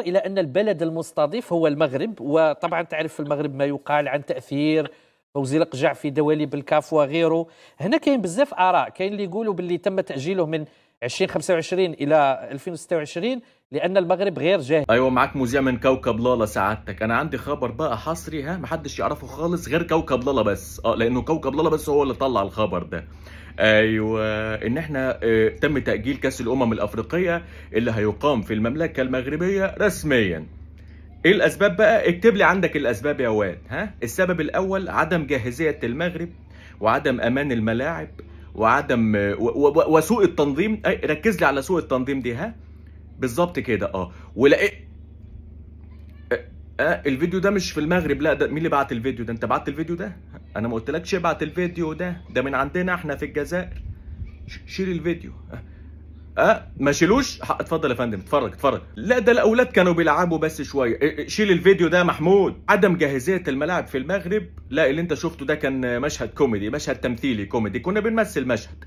الى ان البلد المستضيف هو المغرب وطبعا تعرف في المغرب ما يقال عن تاثير فوزي القجع في دواليب الكاف وغيره هنا كاين بزاف اراء كاين اللي يقولوا باللي تم تاجيله من 2025 الى 2026 لان المغرب غير جاهز ايوه معاك مذيع من كوكب لالا سعادتك انا عندي خبر بقى حصري ها محدش يعرفه خالص غير كوكب لالا بس اه لانه كوكب لالا بس هو اللي طلع الخبر ده ايوه ان احنا آه، تم تاجيل كاس الامم الافريقيه اللي هيقام في المملكه المغربيه رسميا ايه الاسباب بقى اكتب لي عندك الاسباب يا واد ها السبب الاول عدم جاهزيه المغرب وعدم امان الملاعب وعدم آه، وسوء التنظيم اي ركز لي على سوء التنظيم دي ها بالظبط كده اه ولقيت إيه؟ آه،, اه الفيديو ده مش في المغرب لا ده مين اللي بعت الفيديو ده انت بعت الفيديو ده انا ما قلتلكش ابعت الفيديو ده ده من عندنا احنا في الجزائر شيل الفيديو اه, أه؟ ما شيلوش اتفضل يا فندم اتفرج اتفرج لا ده الاولاد كانوا بيلعبوا بس شويه شيل الفيديو ده يا محمود عدم جاهزيه الملاعب في المغرب لا اللي انت شفته ده كان مشهد كوميدي مشهد تمثيلي كوميدي كنا بنمثل مشهد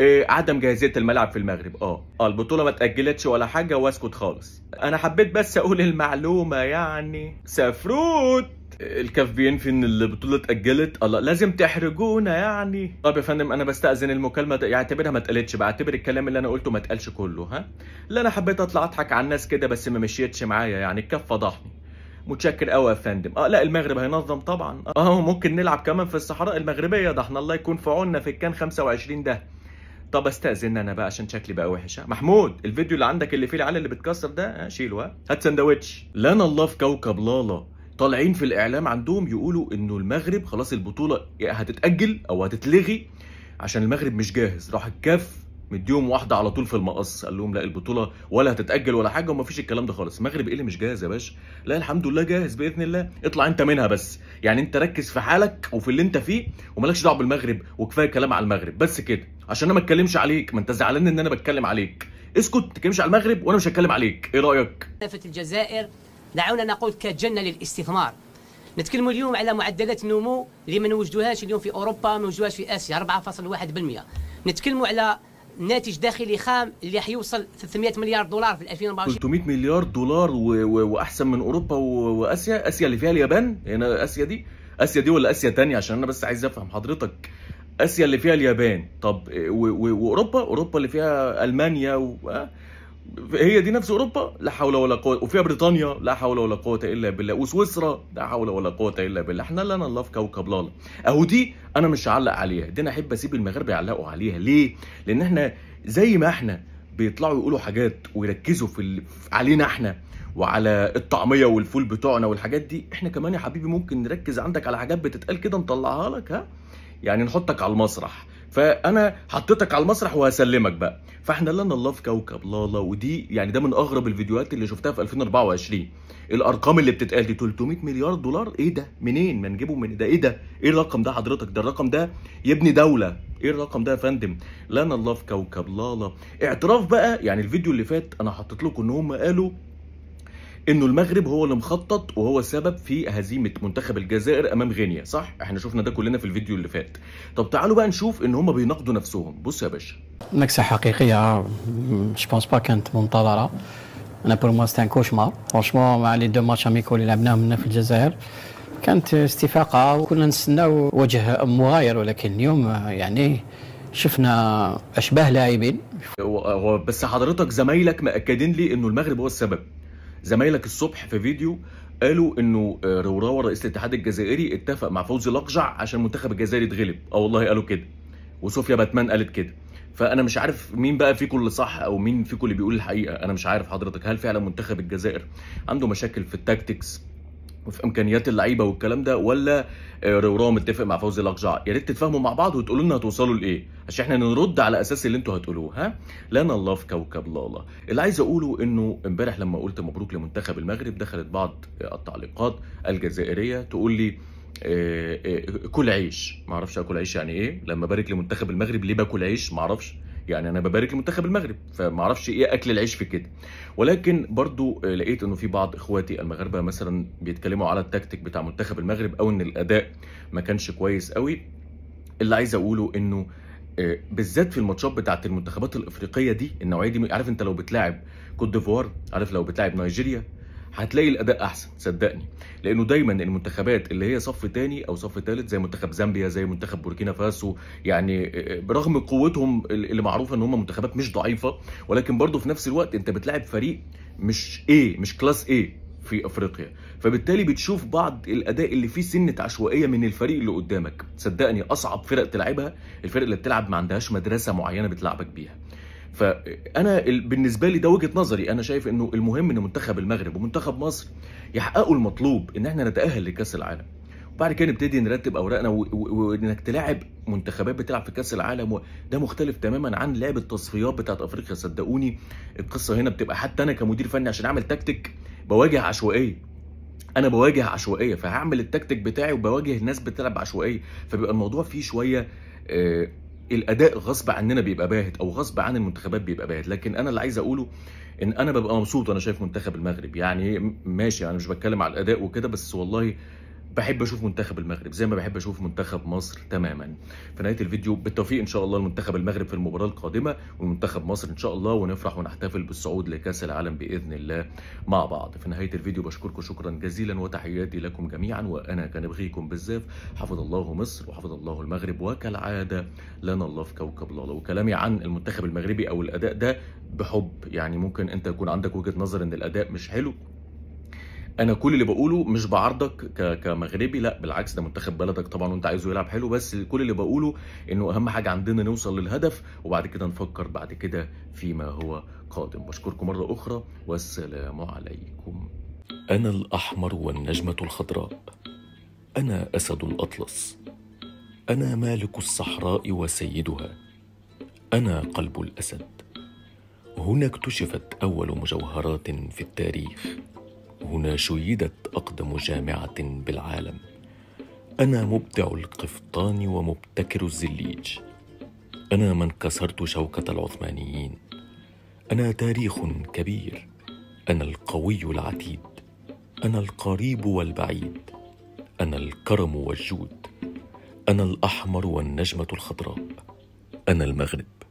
إيه عدم جاهزيه الملعب في المغرب اه اه البطوله ما اتاجلتش ولا حاجه واسكت خالص انا حبيت بس اقول المعلومه يعني سفروت الكاف بينفي ان البطوله اتاجلت الله لازم تحرجونا يعني طب يا فندم انا بستاذن المكالمه اعتبرها ما اتقالتش بعتبر الكلام اللي انا قلته ما اتقالش كله ها لا انا حبيت اطلع اضحك على الناس كده بس ما مشيتش معايا يعني الكاف فضحني متشكر قوي يا فندم اه لا المغرب هينظم طبعا اه ممكن نلعب كمان في الصحراء المغربيه ده احنا الله يكون في عوننا في الكان 25 ده طب استاذن انا بقى عشان شكلي بقى وحش محمود الفيديو اللي عندك اللي فيه العيال اللي بتكسر ده شيله ها هات سندوتش لنا الله في كوكب لالا طالعين في الاعلام عندهم يقولوا انه المغرب خلاص البطوله هتتاجل او هتتلغي عشان المغرب مش جاهز راح الكاف مديهم واحده على طول في المقص قال لهم لا البطوله ولا هتتاجل ولا حاجه ومفيش الكلام ده خالص المغرب ايه اللي مش جاهز يا باشا لا الحمد لله جاهز باذن الله اطلع انت منها بس يعني انت ركز في حالك وفي اللي انت فيه ومالكش دعوه بالمغرب وكفايه كلام على المغرب بس كده عشان انا ما اتكلمش عليك ما انت زعلان ان انا بتكلم عليك اسكت ما تتكلمش على المغرب وانا مش هتكلم عليك ايه رايك؟ الجزائر دعونا نقول كجنة للاستثمار نتكلم اليوم على معدلات نمو اللي ما نوجدوهاش اليوم في أوروبا ما نوجدوهاش في آسيا 4.1% نتكلم على ناتج داخلي خام اللي حيوصل 300 مليار دولار في 2024 300 مليار دولار و... و... واحسن من اوروبا و... واسيا اسيا اللي فيها اليابان هنا اسيا دي اسيا دي ولا اسيا تانية عشان انا بس عايز افهم حضرتك اسيا اللي فيها اليابان طب واوروبا اوروبا اللي فيها المانيا و... آه. هي دي نفس اوروبا لا حول ولا قوه وفيها بريطانيا لا حول ولا قوه الا بالله وسويسرا لا حول ولا قوه الا بالله احنا لنا الله في كوكب لالا اهو دي انا مش هعلق عليها دي انا احب اسيب المغاربه يعلقوا عليها ليه لان احنا زي ما احنا بيطلعوا يقولوا حاجات ويركزوا في علينا احنا وعلى الطعميه والفول بتوعنا والحاجات دي احنا كمان يا حبيبي ممكن نركز عندك على حاجات بتتقال كده نطلعها لك ها يعني نحطك على المسرح فانا حطيتك على المسرح وهسلمك بقى فاحنا لنا الله في كوكب لالا ودي يعني ده من اغرب الفيديوهات اللي شفتها في 2024 الارقام اللي بتتقال دي 300 مليار دولار ايه ده منين ما نجيبه من ده ايه ده ايه الرقم ده حضرتك ده الرقم ده يبني دوله ايه الرقم ده يا فندم لنا الله في كوكب لالا اعتراف بقى يعني الفيديو اللي فات انا حطيت لكم ان هم قالوا انه المغرب هو اللي مخطط وهو السبب في هزيمه منتخب الجزائر امام غينيا صح احنا شفنا ده كلنا في الفيديو اللي فات طب تعالوا بقى نشوف ان هم بيناقضوا نفسهم بص يا باشا نكسه حقيقيه مش بونس با كانت منتظره انا بور موا سيتان كوشمار فرانشمون مع لي دو ماتش اميكو اللي لعبناهم هنا في الجزائر كانت استفاقه وكنا نستناو وجه مغاير ولكن اليوم آه، يعني شفنا اشباه لاعبين هو بس حضرتك زمايلك مأكدين لي انه المغرب هو السبب زمايلك الصبح في فيديو قالوا انه آه، روراوا رئيس الاتحاد الجزائري اتفق مع فوزي لقجع عشان المنتخب الجزائري يتغلب اه والله قالوا كده وصوفيا باتمان قالت كده فانا مش عارف مين بقى فيكم اللي صح او مين فيكم اللي بيقول الحقيقه انا مش عارف حضرتك هل فعلا منتخب الجزائر عنده مشاكل في التاكتكس وفي امكانيات اللعيبه والكلام ده ولا روراه متفق مع فوزي لقجع يا ريت تتفاهموا مع بعض وتقولوا لنا هتوصلوا لايه عشان احنا نرد على اساس اللي انتوا هتقولوه ها لنا الله في كوكب لالا اللي عايز اقوله انه امبارح لما قلت مبروك لمنتخب المغرب دخلت بعض التعليقات الجزائريه تقول لي آه، آه، كل عيش ما اعرفش اكل عيش يعني ايه لما بارك لمنتخب المغرب ليه باكل عيش ما اعرفش يعني انا ببارك المنتخب المغرب فما اعرفش ايه اكل العيش في كده ولكن برضو آه، لقيت انه في بعض اخواتي المغاربه مثلا بيتكلموا على التكتيك بتاع منتخب المغرب او ان الاداء ما كانش كويس قوي اللي عايز اقوله انه آه، بالذات في الماتشات بتاعت المنتخبات الافريقيه دي النوعيه دي عارف انت لو بتلاعب كوت ديفوار عارف لو بتلاعب نيجيريا هتلاقي الاداء احسن صدقني لانه دايما المنتخبات اللي هي صف تاني او صف تالت زي منتخب زامبيا زي منتخب بوركينا فاسو يعني آه، آه، برغم قوتهم اللي معروفه ان هم منتخبات مش ضعيفه ولكن برضه في نفس الوقت انت بتلاعب فريق مش ايه مش كلاس ايه في افريقيا فبالتالي بتشوف بعض الاداء اللي فيه سنه عشوائيه من الفريق اللي قدامك صدقني اصعب فرق تلعبها الفرق اللي بتلعب ما عندهاش مدرسه معينه بتلعبك بيها فانا بالنسبه لي ده وجهه نظري انا شايف انه المهم ان منتخب المغرب ومنتخب مصر يحققوا المطلوب ان احنا نتاهل لكاس العالم وبعد كده نبتدي نرتب اوراقنا وانك تلاعب منتخبات بتلعب في كاس العالم ده مختلف تماما عن لعب التصفيات بتاعت افريقيا صدقوني القصه هنا بتبقى حتى انا كمدير فني عشان اعمل تكتيك بواجه عشوائيه انا بواجه عشوائيه فهعمل التكتيك بتاعي وبواجه الناس بتلعب عشوائيه فبيبقى الموضوع فيه شويه آه الاداء غصب عننا بيبقى باهت او غصب عن المنتخبات بيبقى باهت لكن انا اللي عايز اقوله ان انا ببقى مبسوط وانا شايف منتخب المغرب يعني ماشي انا مش بتكلم على الاداء وكده بس والله بحب اشوف منتخب المغرب زي ما بحب اشوف منتخب مصر تماما في نهايه الفيديو بالتوفيق ان شاء الله لمنتخب المغرب في المباراه القادمه ومنتخب مصر ان شاء الله ونفرح ونحتفل بالصعود لكاس العالم باذن الله مع بعض في نهايه الفيديو بشكركم شكرا جزيلا وتحياتي لكم جميعا وانا كان بغيكم بالزاف حفظ الله مصر وحفظ الله المغرب وكالعاده لنا الله في كوكب الله وكلامي عن المنتخب المغربي او الاداء ده بحب يعني ممكن انت يكون عندك وجهه نظر ان الاداء مش حلو انا كل اللي بقوله مش بعرضك كمغربي لا بالعكس ده منتخب بلدك طبعا وانت عايزه يلعب حلو بس كل اللي بقوله انه اهم حاجه عندنا نوصل للهدف وبعد كده نفكر بعد كده فيما هو قادم بشكركم مره اخرى والسلام عليكم انا الاحمر والنجمه الخضراء انا اسد الاطلس انا مالك الصحراء وسيدها انا قلب الاسد هنا اكتشفت اول مجوهرات في التاريخ هنا شيدت أقدم جامعة بالعالم أنا مبدع القفطان ومبتكر الزليج أنا من كسرت شوكة العثمانيين أنا تاريخ كبير أنا القوي العتيد أنا القريب والبعيد أنا الكرم والجود أنا الأحمر والنجمة الخضراء أنا المغرب